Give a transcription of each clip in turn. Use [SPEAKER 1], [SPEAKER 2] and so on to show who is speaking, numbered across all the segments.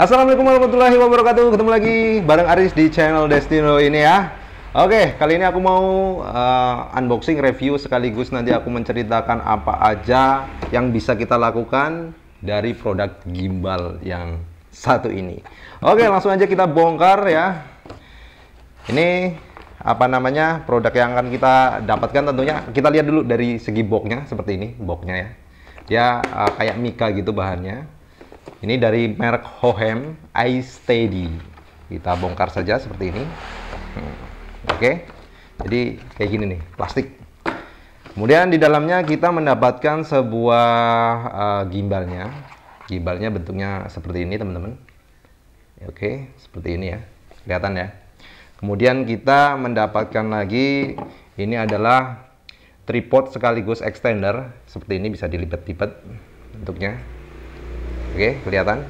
[SPEAKER 1] Assalamualaikum warahmatullahi wabarakatuh. Ketemu lagi bareng Aris di channel Destino ini ya. Oke, kali ini aku mau uh, unboxing review sekaligus nanti aku menceritakan apa aja yang bisa kita lakukan dari produk gimbal yang satu ini. Oke, langsung aja kita bongkar ya. Ini apa namanya produk yang akan kita dapatkan tentunya kita lihat dulu dari segi boxnya seperti ini boxnya ya ya uh, kayak mika gitu bahannya ini dari merek Hohem Eye Steady. Kita bongkar saja seperti ini. Hmm. Oke. Okay. Jadi kayak gini nih, plastik. Kemudian di dalamnya kita mendapatkan sebuah uh, gimbalnya. Gimbalnya bentuknya seperti ini, teman-teman. Ya, oke, okay, seperti ini ya. Kelihatan ya. Kemudian kita mendapatkan lagi ini adalah tripod sekaligus extender. Seperti ini bisa dilipat-lipat bentuknya. Oke, kelihatan.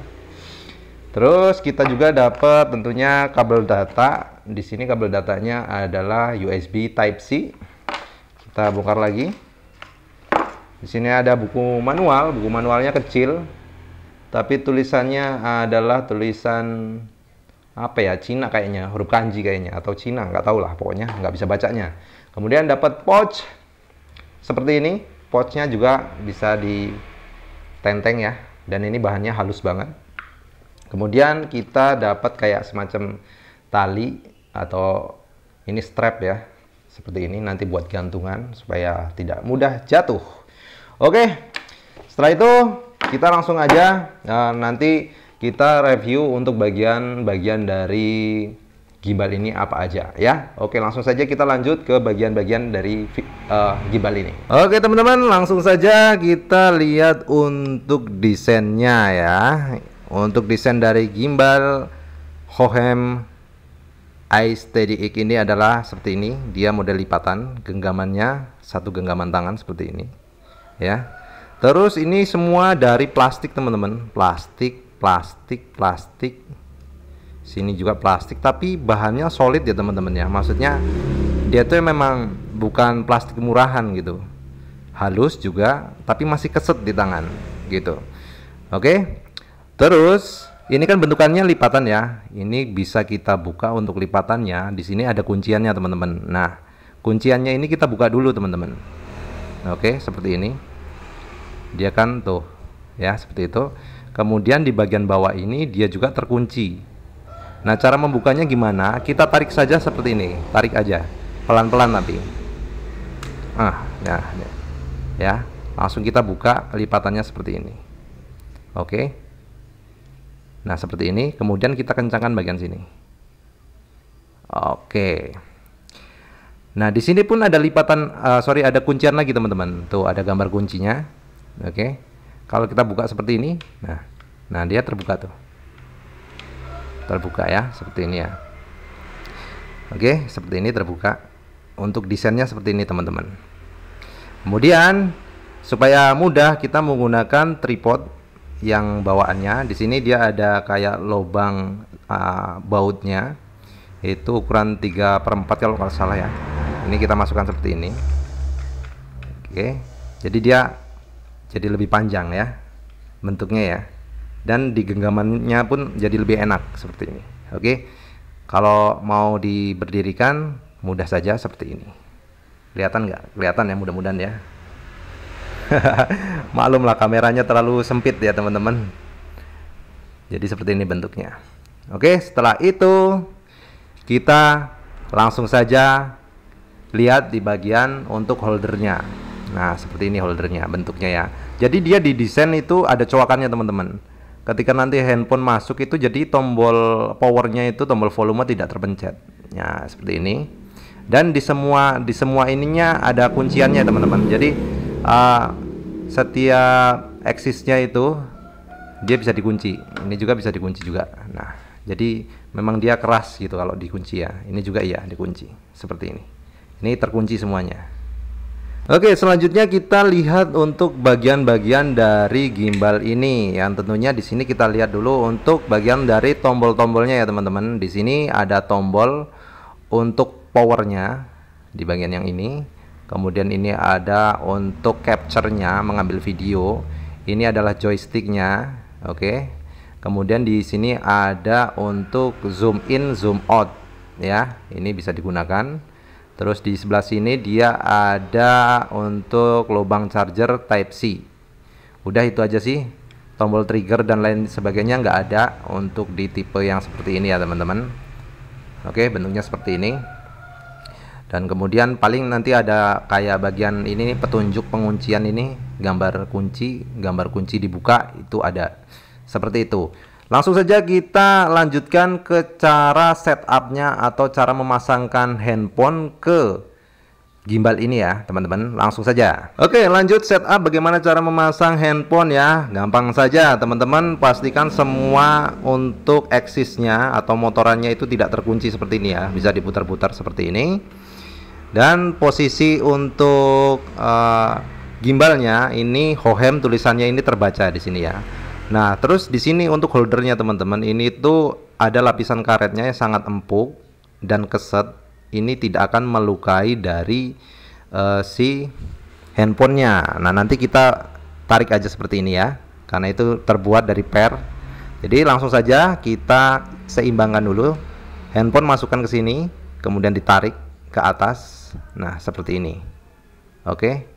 [SPEAKER 1] Terus kita juga dapat tentunya kabel data. Di sini kabel datanya adalah USB Type C. Kita bongkar lagi. Di sini ada buku manual, buku manualnya kecil. Tapi tulisannya adalah tulisan apa ya Cina kayaknya huruf kanji kayaknya atau Cina nggak tahu lah pokoknya nggak bisa bacanya kemudian dapat pouch seperti ini pouchnya juga bisa ditenteng ya dan ini bahannya halus banget kemudian kita dapat kayak semacam tali atau ini strap ya seperti ini nanti buat gantungan supaya tidak mudah jatuh oke setelah itu kita langsung aja nah, nanti kita review untuk bagian-bagian dari Gimbal ini apa aja ya. Oke, langsung saja kita lanjut ke bagian-bagian dari uh, eh, gimbal ini. Oke, teman-teman, langsung saja kita lihat untuk desainnya ya. Untuk desain dari gimbal Hohem X ini adalah seperti ini, dia model lipatan, genggamannya satu genggaman tangan seperti ini. Ya. Terus ini semua dari plastik, teman-teman. Plastik, plastik, plastik sini juga plastik tapi bahannya solid ya teman-teman ya maksudnya dia tuh memang bukan plastik murahan gitu halus juga tapi masih keset di tangan gitu oke terus ini kan bentukannya lipatan ya ini bisa kita buka untuk lipatannya di sini ada kunciannya teman-teman nah kunciannya ini kita buka dulu teman-teman oke seperti ini dia kan tuh ya seperti itu kemudian di bagian bawah ini dia juga terkunci Nah, cara membukanya gimana? Kita tarik saja seperti ini, tarik aja, pelan-pelan nanti. Ah, nah, ya, langsung kita buka lipatannya seperti ini. Oke. Nah, seperti ini. Kemudian kita kencangkan bagian sini. Oke. Nah, di sini pun ada lipatan, uh, sorry, ada kuncian lagi teman-teman. Tuh, ada gambar kuncinya. Oke. Kalau kita buka seperti ini, nah, nah dia terbuka tuh terbuka ya seperti ini ya oke seperti ini terbuka untuk desainnya seperti ini teman-teman kemudian supaya mudah kita menggunakan tripod yang bawaannya di sini dia ada kayak lubang uh, bautnya itu ukuran 3 per 4 kalau nggak salah ya ini kita masukkan seperti ini oke jadi dia jadi lebih panjang ya bentuknya ya dan di genggamannya pun jadi lebih enak seperti ini. Oke. Okay? Kalau mau diberdirikan mudah saja seperti ini. Kelihatan nggak? Kelihatan ya mudah-mudahan ya. Maklumlah kameranya terlalu sempit ya teman-teman. Jadi seperti ini bentuknya. Oke, setelah itu kita langsung saja lihat di bagian untuk holdernya. Nah, seperti ini holdernya bentuknya ya. Jadi dia didesain itu ada coakannya teman-teman ketika nanti handphone masuk itu jadi tombol powernya itu tombol volume tidak terpencet ya seperti ini dan di semua di semua ininya ada kunciannya teman-teman jadi uh, setiap eksisnya itu dia bisa dikunci ini juga bisa dikunci juga nah jadi memang dia keras gitu kalau dikunci ya ini juga iya dikunci seperti ini ini terkunci semuanya Oke, selanjutnya kita lihat untuk bagian-bagian dari gimbal ini. Yang tentunya di sini kita lihat dulu untuk bagian dari tombol-tombolnya ya, teman-teman. Di sini ada tombol untuk powernya di bagian yang ini. Kemudian ini ada untuk capture-nya, mengambil video. Ini adalah joysticknya, oke. Kemudian di sini ada untuk zoom in, zoom out ya. Ini bisa digunakan. Terus di sebelah sini dia ada untuk lubang charger type C. Udah itu aja sih. Tombol trigger dan lain sebagainya nggak ada untuk di tipe yang seperti ini ya teman-teman. Oke, bentuknya seperti ini. Dan kemudian paling nanti ada kayak bagian ini nih, petunjuk penguncian ini, gambar kunci, gambar kunci dibuka itu ada. Seperti itu. Langsung saja kita lanjutkan ke cara setupnya atau cara memasangkan handphone ke gimbal ini ya teman-teman langsung saja Oke lanjut setup bagaimana cara memasang handphone ya gampang saja teman-teman pastikan semua untuk eksisnya atau motorannya itu tidak terkunci seperti ini ya bisa diputar-putar seperti ini dan posisi untuk uh, gimbalnya ini hohem tulisannya ini terbaca di sini ya Nah, terus di sini untuk holdernya teman-teman, ini tuh ada lapisan karetnya yang sangat empuk dan keset. Ini tidak akan melukai dari uh, si handphonenya. Nah, nanti kita tarik aja seperti ini ya, karena itu terbuat dari per. Jadi langsung saja kita seimbangkan dulu. Handphone masukkan ke sini, kemudian ditarik ke atas. Nah, seperti ini. Oke.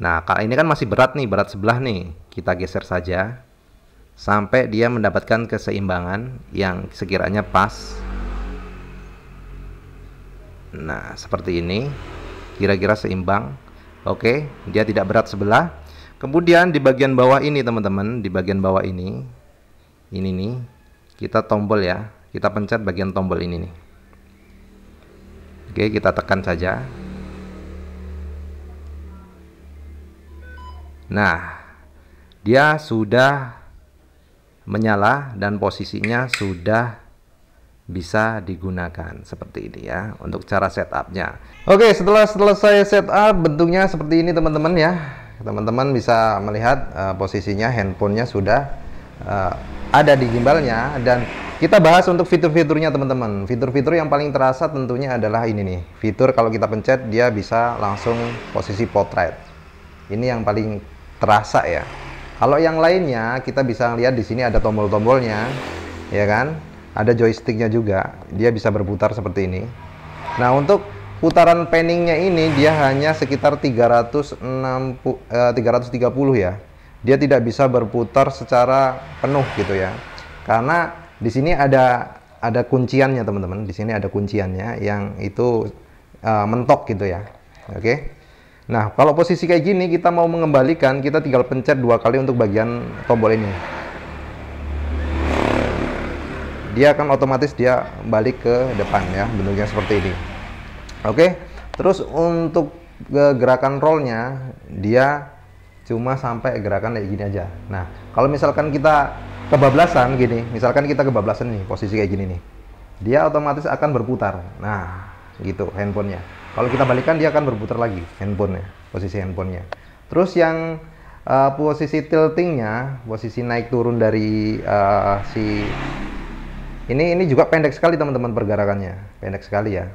[SPEAKER 1] Nah, kalau ini kan masih berat nih, berat sebelah nih kita geser saja sampai dia mendapatkan keseimbangan yang sekiranya pas. Nah, seperti ini. Kira-kira seimbang. Oke, dia tidak berat sebelah. Kemudian di bagian bawah ini, teman-teman, di bagian bawah ini. Ini nih. Kita tombol ya. Kita pencet bagian tombol ini nih. Oke, kita tekan saja. Nah, dia sudah menyala dan posisinya sudah bisa digunakan seperti ini ya untuk cara setupnya oke setelah selesai setup bentuknya seperti ini teman-teman ya teman-teman bisa melihat uh, posisinya handphonenya sudah uh, ada di gimbalnya dan kita bahas untuk fitur-fiturnya teman-teman fitur-fitur yang paling terasa tentunya adalah ini nih fitur kalau kita pencet dia bisa langsung posisi portrait ini yang paling terasa ya kalau yang lainnya kita bisa lihat di sini ada tombol-tombolnya, ya kan? Ada joysticknya juga. Dia bisa berputar seperti ini. Nah untuk putaran panningnya ini dia hanya sekitar 360, eh, 330 ya. Dia tidak bisa berputar secara penuh gitu ya. Karena di sini ada ada kunciannya teman-teman. Di sini ada kunciannya yang itu eh, mentok gitu ya. Oke. Okay? Nah, kalau posisi kayak gini kita mau mengembalikan, kita tinggal pencet dua kali untuk bagian tombol ini. Dia akan otomatis dia balik ke depan ya, bentuknya seperti ini. Oke, terus untuk e, gerakan rollnya dia cuma sampai gerakan kayak gini aja. Nah, kalau misalkan kita kebablasan gini, misalkan kita kebablasan nih posisi kayak gini nih, dia otomatis akan berputar. Nah, gitu handphonenya. Kalau kita balikan dia akan berputar lagi handphonenya, posisi handphonenya. Terus yang uh, posisi tiltingnya, posisi naik turun dari uh, si ini ini juga pendek sekali teman-teman pergerakannya, pendek sekali ya.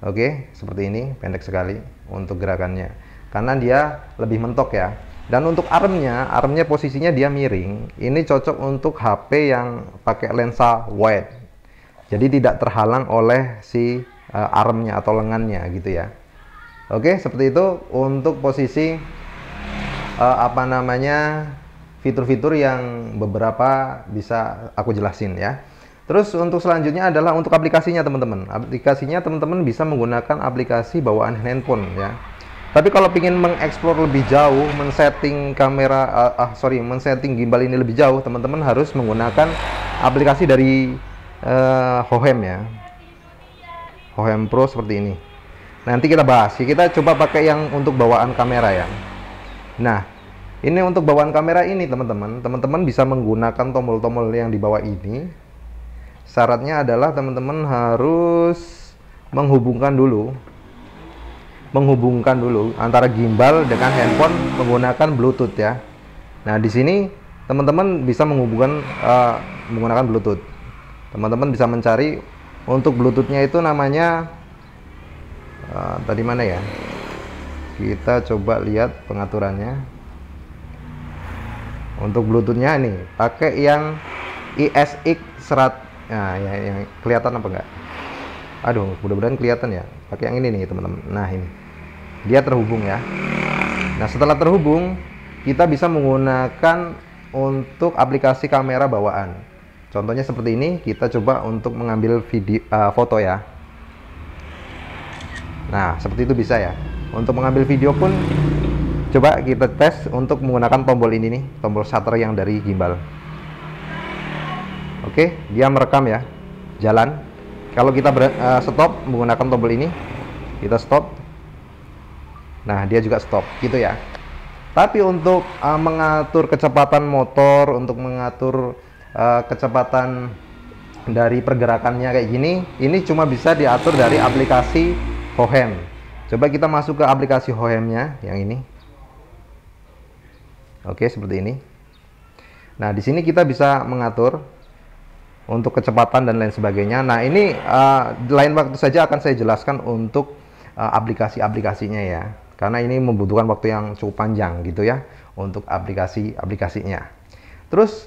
[SPEAKER 1] Oke, seperti ini pendek sekali untuk gerakannya. Karena dia lebih mentok ya. Dan untuk armnya, armnya posisinya dia miring. Ini cocok untuk HP yang pakai lensa wide. Jadi tidak terhalang oleh si uh, armnya atau lengannya gitu ya. Oke, seperti itu untuk posisi uh, apa namanya fitur-fitur yang beberapa bisa aku jelasin ya. Terus untuk selanjutnya adalah untuk aplikasinya teman-teman. Aplikasinya teman-teman bisa menggunakan aplikasi bawaan handphone ya. Tapi kalau ingin mengeksplor lebih jauh, men-setting kamera, uh, ah sorry, men-setting gimbal ini lebih jauh, teman-teman harus menggunakan aplikasi dari uh, Hohem ya. Hohem Pro seperti ini nanti kita bahas kita coba pakai yang untuk bawaan kamera ya nah ini untuk bawaan kamera ini teman-teman teman-teman bisa menggunakan tombol-tombol yang di bawah ini syaratnya adalah teman-teman harus menghubungkan dulu menghubungkan dulu antara gimbal dengan handphone menggunakan Bluetooth ya. Nah, di sini teman-teman bisa menghubungkan uh, menggunakan Bluetooth. Teman-teman bisa mencari untuk bluetoothnya itu namanya uh, tadi mana ya kita coba lihat pengaturannya untuk bluetoothnya nih pakai yang ISX serat. nah yang, yang kelihatan apa enggak aduh mudah-mudahan kelihatan ya pakai yang ini nih teman-teman nah ini dia terhubung ya nah setelah terhubung kita bisa menggunakan untuk aplikasi kamera bawaan Contohnya seperti ini, kita coba untuk mengambil video uh, foto ya. Nah, seperti itu bisa ya. Untuk mengambil video pun coba kita tes untuk menggunakan tombol ini nih, tombol shutter yang dari gimbal. Oke, dia merekam ya. Jalan. Kalau kita ber, uh, stop menggunakan tombol ini, kita stop. Nah, dia juga stop gitu ya. Tapi untuk uh, mengatur kecepatan motor, untuk mengatur Eh, kecepatan dari pergerakannya kayak gini ini cuma bisa diatur dari aplikasi Hohem coba kita masuk ke aplikasi Hohemnya yang ini oke seperti ini nah di sini kita bisa mengatur untuk kecepatan dan lain sebagainya nah ini uh, lain waktu saja akan saya jelaskan untuk uh, aplikasi-aplikasinya ya karena ini membutuhkan waktu yang cukup panjang gitu ya untuk aplikasi-aplikasinya terus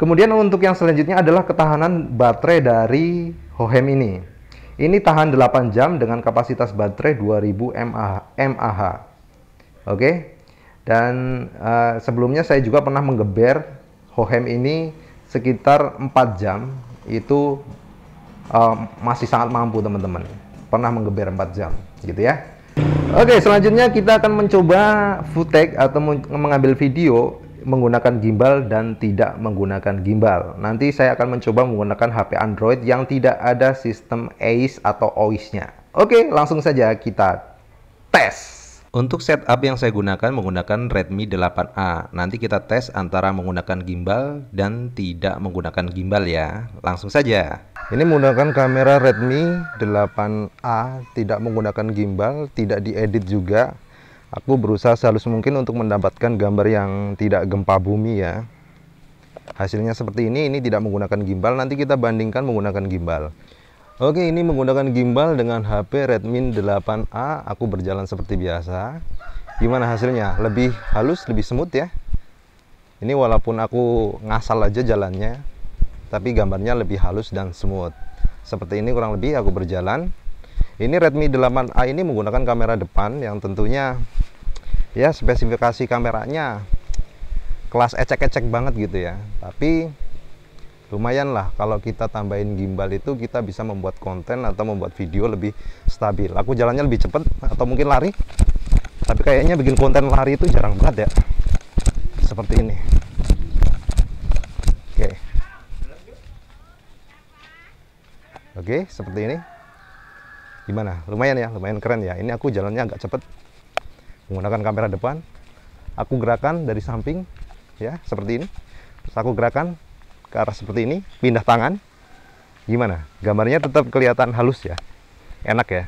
[SPEAKER 1] Kemudian untuk yang selanjutnya adalah ketahanan baterai dari Hohem ini. Ini tahan 8 jam dengan kapasitas baterai 2000 mAh. Oke. Okay? Dan uh, sebelumnya saya juga pernah menggeber Hohem ini sekitar 4 jam itu uh, masih sangat mampu teman-teman. Pernah menggeber 4 jam gitu ya. Oke, okay, selanjutnya kita akan mencoba footage atau mengambil video menggunakan gimbal dan tidak menggunakan gimbal. Nanti saya akan mencoba menggunakan HP Android yang tidak ada sistem AIS e atau OIS-nya. Oke, langsung saja kita tes. Untuk setup yang saya gunakan menggunakan Redmi 8A. Nanti kita tes antara menggunakan gimbal dan tidak menggunakan gimbal ya. Langsung saja. Ini menggunakan kamera Redmi 8A, tidak menggunakan gimbal, tidak diedit juga. Aku berusaha sehalus mungkin untuk mendapatkan gambar yang tidak gempa bumi ya. Hasilnya seperti ini, ini tidak menggunakan gimbal, nanti kita bandingkan menggunakan gimbal. Oke, ini menggunakan gimbal dengan HP Redmi 8A, aku berjalan seperti biasa. Gimana hasilnya? Lebih halus, lebih smooth ya. Ini walaupun aku ngasal aja jalannya, tapi gambarnya lebih halus dan smooth. Seperti ini kurang lebih aku berjalan. Ini Redmi 8A ini menggunakan kamera depan yang tentunya ya spesifikasi kameranya kelas ecek-ecek banget gitu ya tapi lumayan lah kalau kita tambahin gimbal itu kita bisa membuat konten atau membuat video lebih stabil aku jalannya lebih cepet atau mungkin lari tapi kayaknya bikin konten lari itu jarang banget ya seperti ini oke oke seperti ini gimana lumayan ya lumayan keren ya ini aku jalannya agak cepet menggunakan kamera depan aku gerakan dari samping ya seperti ini terus aku gerakan ke arah seperti ini pindah tangan gimana gambarnya tetap kelihatan halus ya enak ya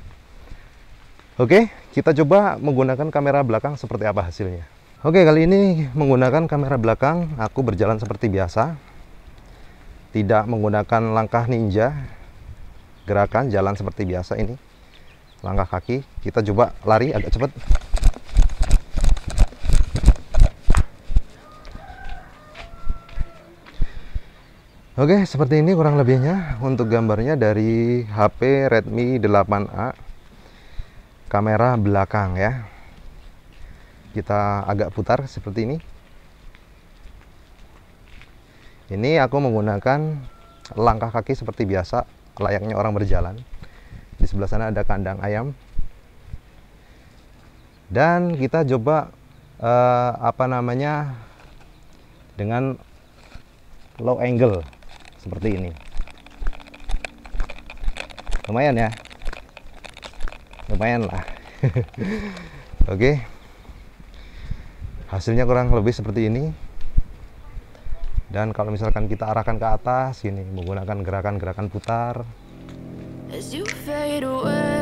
[SPEAKER 1] oke kita coba menggunakan kamera belakang seperti apa hasilnya oke kali ini menggunakan kamera belakang aku berjalan seperti biasa tidak menggunakan langkah ninja gerakan jalan seperti biasa ini langkah kaki kita coba lari agak cepat Oke, seperti ini kurang lebihnya untuk gambarnya dari HP Redmi 8A. Kamera belakang ya. Kita agak putar seperti ini. Ini aku menggunakan langkah kaki seperti biasa, layaknya orang berjalan. Di sebelah sana ada kandang ayam. Dan kita coba eh, apa namanya dengan low angle seperti ini lumayan ya lumayan lah oke hasilnya kurang lebih seperti ini dan kalau misalkan kita arahkan ke atas ini menggunakan gerakan-gerakan putar As you fade away.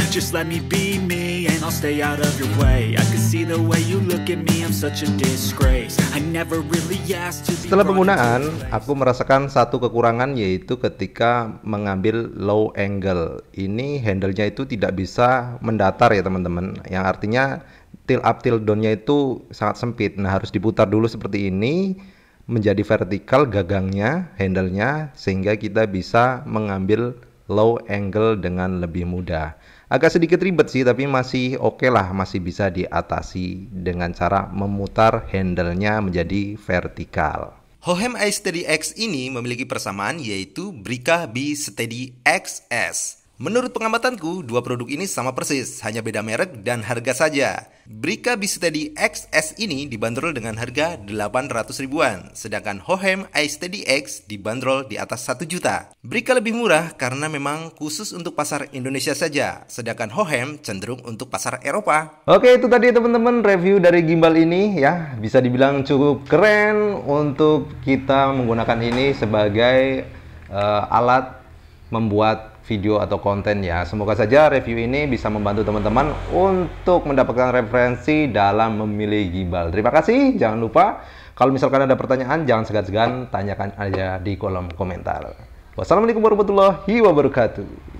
[SPEAKER 1] Just let me be me and I'll stay out of your way I can see the way you look at me, I'm such a disgrace I never really asked to Setelah penggunaan, aku merasakan satu kekurangan yaitu ketika mengambil low angle Ini handle-nya itu tidak bisa mendatar ya teman-teman Yang artinya till up till down-nya itu sangat sempit Nah harus diputar dulu seperti ini menjadi vertikal gagangnya, handle-nya sehingga kita bisa mengambil low angle dengan lebih mudah. Agak sedikit ribet sih, tapi masih oke okay lah, masih bisa diatasi dengan cara memutar handlenya menjadi vertikal. Hohem i Steady X ini memiliki persamaan yaitu Brika B Steady XS Menurut pengamatanku, dua produk ini sama persis, hanya beda merek dan harga saja. Brika Bisteady XS ini dibanderol dengan harga 800 ribuan, sedangkan Hohem iSteady X dibanderol di atas 1 juta. Brika lebih murah karena memang khusus untuk pasar Indonesia saja, sedangkan Hohem cenderung untuk pasar Eropa. Oke, itu tadi teman-teman review dari gimbal ini ya. Bisa dibilang cukup keren untuk kita menggunakan ini sebagai uh, alat membuat video atau konten ya. Semoga saja review ini bisa membantu teman-teman untuk mendapatkan referensi dalam memilih gimbal. Terima kasih, jangan lupa kalau misalkan ada pertanyaan jangan segan-segan tanyakan aja di kolom komentar. Wassalamualaikum warahmatullahi wabarakatuh.